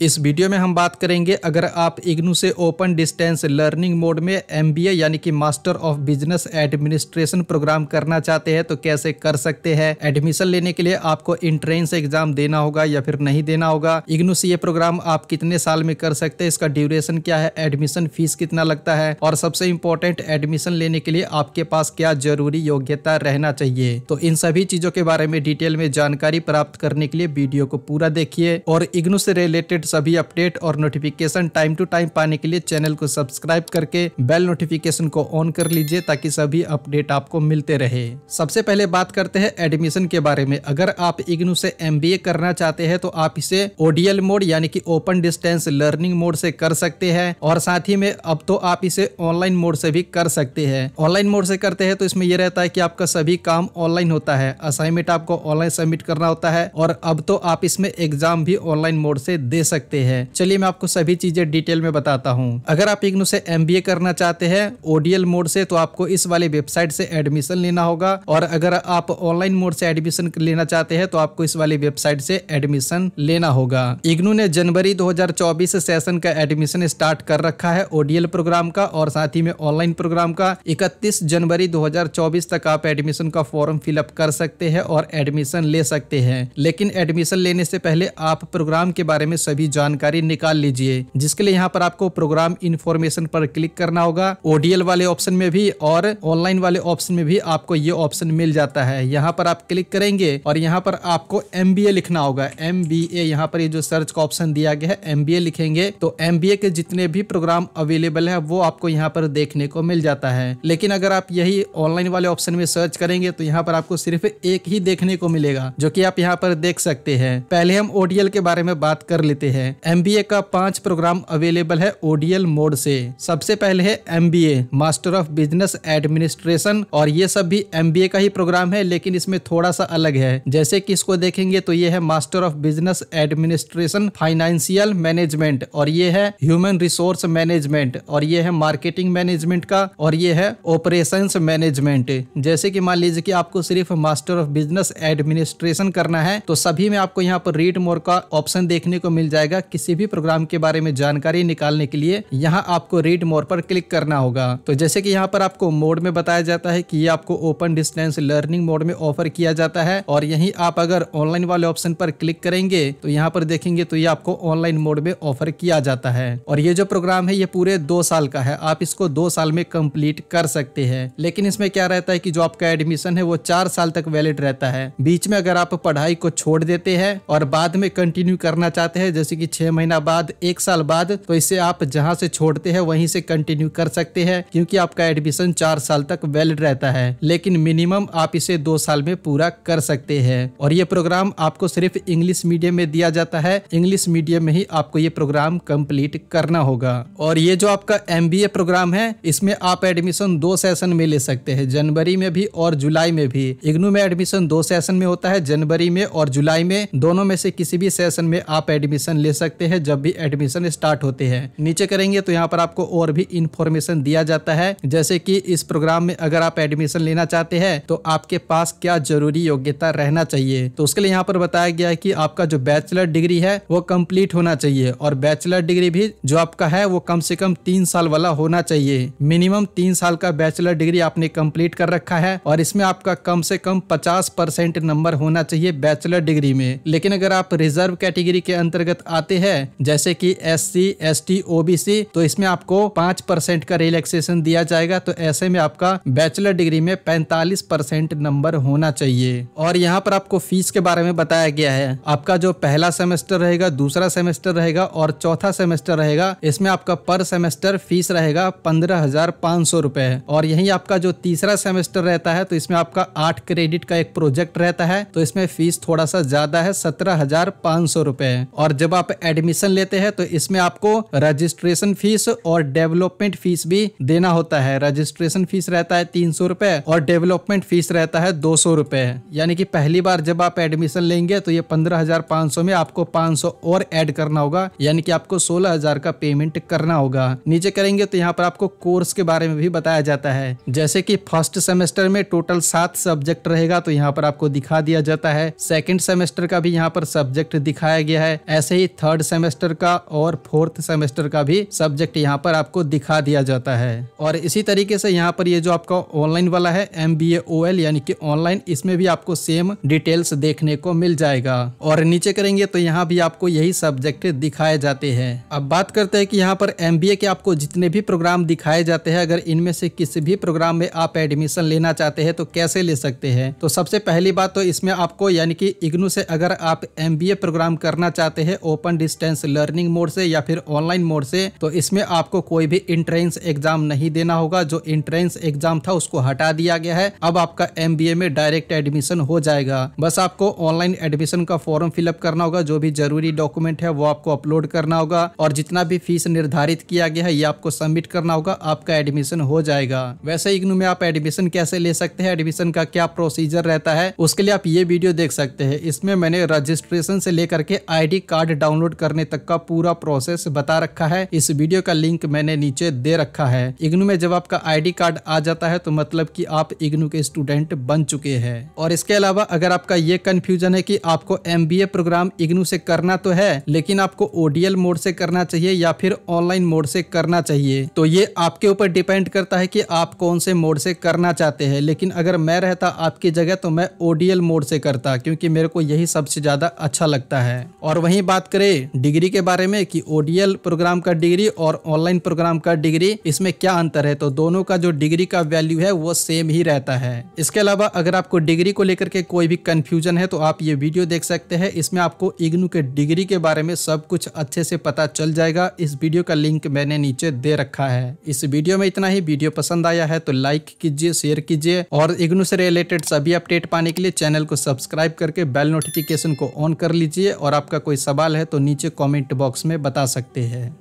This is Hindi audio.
इस वीडियो में हम बात करेंगे अगर आप इग्नू से ओपन डिस्टेंस लर्निंग मोड में एम यानी कि master of business administration programme करना चाहते हैं तो कैसे कर सकते हैं एडमिशन लेने के लिए आपको इंट्रेंस एग्जाम देना होगा या फिर नहीं देना होगा इग्नू से ये प्रोग्राम आप कितने साल में कर सकते हैं इसका ड्यूरेशन क्या है एडमिशन फीस कितना लगता है और सबसे इम्पोर्टेंट एडमिशन लेने के लिए आपके पास क्या जरूरी योग्यता रहना चाहिए तो इन सभी चीजों के बारे में डिटेल में जानकारी प्राप्त करने के लिए वीडियो को पूरा देखिए और इग्नू से रिलेटेड सभी अपडेट और नोटिफिकेशन टाइम टू टाइम पाने के लिए चैनल को सब्सक्राइब करके बेल नोटिफिकेशन को ऑन कर लीजिए ताकि सभी अपडेट आपको मिलते रहे सबसे पहले बात करते हैं एडमिशन के बारे में अगर आप इग्नू से एम करना चाहते हैं तो आप इसे ओडीएल मोड यानी कि ओपन डिस्टेंस लर्निंग मोड से कर सकते हैं और साथ ही में अब तो आप इसे ऑनलाइन मोड से भी कर सकते हैं ऑनलाइन मोड से करते हैं तो इसमें यह रहता है कि आपका सभी काम ऑनलाइन होता है असाइनमेंट आपको ऑनलाइन सबमिट करना होता है और अब तो आप इसमें एग्जाम भी ऑनलाइन मोड से दे सकते सकते हैं चलिए मैं आपको सभी चीजें डिटेल में बताता हूँ अगर आप इग्नू से एम करना चाहते हैं ओडीएल मोड से तो आपको इस वाले वेबसाइट से एडमिशन लेना होगा और अगर आप ऑनलाइन मोड से एडमिशन लेना चाहते हैं तो आपको इस वाली वेबसाइट से एडमिशन लेना होगा इग्नू ने जनवरी दो सेशन का एडमिशन स्टार्ट कर रखा है ओडीएल प्रोग्राम का और साथ ही में ऑनलाइन प्रोग्राम का इकतीस जनवरी दो तक आप एडमिशन का फॉर्म फिलअप कर सकते हैं और एडमिशन ले सकते हैं लेकिन एडमिशन लेने से पहले आप प्रोग्राम के बारे में सभी की जानकारी निकाल लीजिए जिसके लिए यहाँ पर आपको प्रोग्राम इन्फॉर्मेशन पर क्लिक करना होगा ओडीएल वाले ऑप्शन में भी और ऑनलाइन वाले ऑप्शन में भी आपको ये ऑप्शन मिल जाता है यहाँ पर आप क्लिक करेंगे और यहाँ पर आपको एम लिखना होगा एम बी यहाँ पर ये जो सर्च का ऑप्शन दिया गया है एम लिखेंगे तो एम के जितने भी प्रोग्राम अवेलेबल है वो आपको यहाँ पर देखने को मिल जाता है लेकिन अगर आप यही ऑनलाइन वाले ऑप्शन में सर्च करेंगे तो यहाँ पर आपको सिर्फ एक ही देखने को मिलेगा जो कि आप यहाँ पर देख सकते हैं पहले हम ओडीएल के बारे में बात कर लेते हैं है एम का पांच प्रोग्राम अवेलेबल है ओडीएल मोड से सबसे पहले है M master of business administration और ये सब भी एम का ही प्रोग्राम है लेकिन इसमें थोड़ा सा अलग है जैसे कि इसको देखेंगे तो ये है master of business administration financial management और ये है ह्यूमन रिसोर्स मैनेजमेंट और ये है मार्केटिंग मैनेजमेंट का और ये है ऑपरेशन मैनेजमेंट जैसे कि मान लीजिए कि आपको सिर्फ मास्टर ऑफ बिजनेस एडमिनिस्ट्रेशन करना है तो सभी में आपको यहाँ पर रीड मोर का ऑप्शन देखने को मिल जाएगा जाएगा किसी भी प्रोग्राम के बारे में जानकारी निकालने के लिए यहाँ आपको रीड मोर पर क्लिक करना होगा तो जैसे कि यहाँ पर आपको मोड में बताया जाता है कि ये आपको ओपन डिस्टेंस लर्निंग मोड में ऑफर किया जाता है और यही आप अगर ऑनलाइन वाले ऑप्शन पर क्लिक करेंगे तो यहाँ पर देखेंगे तो ये आपको ऑनलाइन मोड में ऑफर किया जाता है और ये जो प्रोग्राम है ये पूरे दो साल का है आप इसको दो साल में कम्प्लीट कर सकते हैं लेकिन इसमें क्या रहता है की जो आपका एडमिशन है वो चार साल तक वैलिड रहता है बीच में अगर आप पढ़ाई को छोड़ देते हैं और बाद में कंटिन्यू करना चाहते हैं जैसे कि छह महीना बाद एक साल बाद तो इसे आप जहाँ से छोड़ते हैं वहीं से कंटिन्यू कर सकते हैं क्योंकि आपका एडमिशन चार साल तक वैलिड रहता है लेकिन मिनिमम आप इसे दो साल में पूरा कर सकते हैं और ये प्रोग्राम आपको सिर्फ इंग्लिश मीडियम में दिया जाता है इंग्लिश मीडियम में ही आपको ये प्रोग्राम कम्प्लीट करना होगा और ये जो आपका एम प्रोग्राम है इसमें आप एडमिशन दो सेशन में ले सकते हैं जनवरी में भी और जुलाई में भी इग्नू में एडमिशन दो सेशन में होता है जनवरी में और जुलाई में दोनों में से किसी भी सेशन में आप एडमिशन एडमिशन ले सकते हैं जब भी एडमिशन स्टार्ट होते हैं नीचे करेंगे तो यहाँ पर आपको और भी इंफॉर्मेशन दिया जाता है जैसे कि इस प्रोग्राम में अगर आप एडमिशन लेना चाहते हैं तो आपके पास क्या जरूरी योग्यता रहना चाहिए तो उसके लिए यहाँ पर बताया गया है की आपका जो बैचलर डिग्री है वो कम्प्लीट होना चाहिए और बैचलर डिग्री भी जो आपका है वो कम से कम तीन साल वाला होना चाहिए मिनिमम तीन साल का बैचलर डिग्री आपने कम्प्लीट कर रखा है और इसमें आपका कम से कम पचास परसेंट नंबर होना चाहिए बैचलर डिग्री में लेकिन अगर आप रिजर्व कैटेगरी के अंतर्गत आते हैं जैसे कि S C S T OBC तो इसमें आपको पांच परसेंट का रिलैक्सेशन दिया जाएगा तो ऐसे में आपका बैचलर डिग्री में पैंतालीस परसेंट नंबर होना चाहिए और यहाँ पर आपको फीस के बारे में बताया गया है आपका जो पहला सेमेस्टर रहेगा दूसरा सेमेस्टर रहेगा और चौथा सेमेस्टर रहेगा इसमें आपका पर सेमेस्टर फीस रहेगा पंद्रह हजार पाँच सौ रुपए और यही आपका जो तीसरा सेमेस्टर रहता है तो इसमें आपका आठ क्रेडिट का एक प्रोजेक्ट रहता है तो इसमें फीस थोड़ा सा ज्यादा है सत्रह हजार पाँच सौ रुपए और जब आप एडमिशन लेते हैं तो इसमें आपको रजिस्ट्रेशन फीस और डेवलपमेंट फीस भी देना होता है रजिस्ट्रेशन फीस रहता है तीन सौ रुपए और डेवलपमेंट फीस रहता है दो सौ रुपए यानी कि पहली बार जब आप एडमिशन लेंगे तो ये पंद्रह हजार पाँच सौ में आपको पाँच सौ और एड करना होगा यानी कि आपको सोलह हजार का पेमेंट करना होगा नीचे करेंगे तो यहाँ पर आपको कोर्स के बारे में भी बताया जाता है जैसे की फर्स्ट सेमेस्टर में टोटल सात सब्जेक्ट रहेगा तो यहाँ पर आपको दिखा दिया जाता है सेकेंड सेमेस्टर का भी यहाँ पर सब्जेक्ट दिखाया गया है ऐसे ही थर्ड सेमेस्टर का और फोर्थ सेमेस्टर का भी सब्जेक्ट यहाँ पर आपको दिखा दिया जाता है और इसी तरीके से यहाँ पर ये जो आपका ऑनलाइन वाला है एम बी यानी कि ऑनलाइन इसमें भी आपको सेम डिटेल्स देखने को मिल जाएगा और नीचे करेंगे तो यहाँ भी आपको यही सब्जेक्ट दिखाए जाते हैं अब बात करते हैं कि यहाँ पर एम के आपको जितने भी प्रोग्राम दिखाए जाते हैं अगर इनमें से किसी भी प्रोग्राम में आप एडमिशन लेना चाहते हैं तो कैसे ले सकते हैं तो सबसे पहली बात तो इसमें आपको यानी कि इग्नू से अगर आप एम प्रोग्राम करना चाहते हैं ओपन डिस्टेंस लर्निंग मोड से या फिर ऑनलाइन मोड से तो इसमें आपको कोई भी इंट्रेंस एग्जाम नहीं देना होगा जो इंट्रेंस एग्जाम था उसको हटा दिया गया है अब आपका एम में डायरेक्ट एडमिशन हो जाएगा बस आपको ऑनलाइन एडमिशन का फॉर्म फिलअप करना होगा जो भी जरूरी डॉक्यूमेंट है वो आपको अपलोड करना होगा और जितना भी फीस निर्धारित किया गया है ये आपको सबमिट करना होगा आपका एडमिशन हो जाएगा वैसे इग्नू में आप एडमिशन कैसे ले सकते हैं एडमिशन का क्या प्रोसीजर रहता है उसके लिए आप ये वीडियो देख सकते हैं इसमें मैंने रजिस्ट्रेशन से लेकर के आईडी कार्ड डाउनलोड करने तक का पूरा प्रोसेस बता रखा है इस वीडियो का लिंक मैंने नीचे दे रखा है इग्नू में जब आपका आईडी कार्ड आ जाता है तो मतलब कि आप इग्नू के स्टूडेंट बन चुके हैं और इसके अलावा अगर आपका ये कंफ्यूजन है कि आपको एम प्रोग्राम इग्नू से करना तो है लेकिन आपको ओडीएल मोड से करना चाहिए या फिर ऑनलाइन मोड से करना चाहिए तो ये आपके ऊपर डिपेंड करता है कि आप कौन से मोड से करना चाहते हैं लेकिन अगर मैं रहता आपकी जगह तो मैं ओडीएल मोड से करता क्योंकि मेरे को यही सबसे ज्यादा अच्छा लगता है और वहीं बात कर करें डिग्री के बारे में कि ओडीएल प्रोग्राम का डिग्री और ऑनलाइन प्रोग्राम का डिग्री इसमें क्या अंतर है तो दोनों का जो डिग्री का वैल्यू है वो सेम ही रहता है इसके अलावा अगर आपको डिग्री को लेकर के कोई भी कंफ्यूजन है तो आप ये वीडियो देख सकते हैं इसमें आपको इग्नू के डिग्री के बारे में सब कुछ अच्छे से पता चल जाएगा इस वीडियो का लिंक मैंने नीचे दे रखा है इस वीडियो में इतना ही वीडियो पसंद आया है तो लाइक कीजिए शेयर कीजिए और इग्नू से रिलेटेड सभी अपडेट पाने के लिए चैनल को सब्सक्राइब करके बेल नोटिफिकेशन को ऑन कर लीजिए और आपका कोई सवाल है है तो नीचे कमेंट बॉक्स में बता सकते हैं